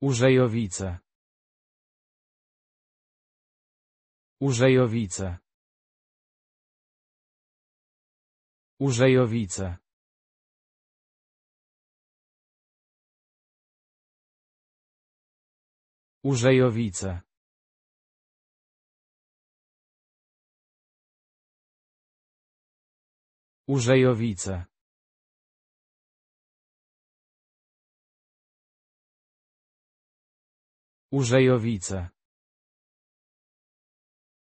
Urzejowice. Urzejowice. Urzejowice. Urzejowice. Urzejowice. Użejowice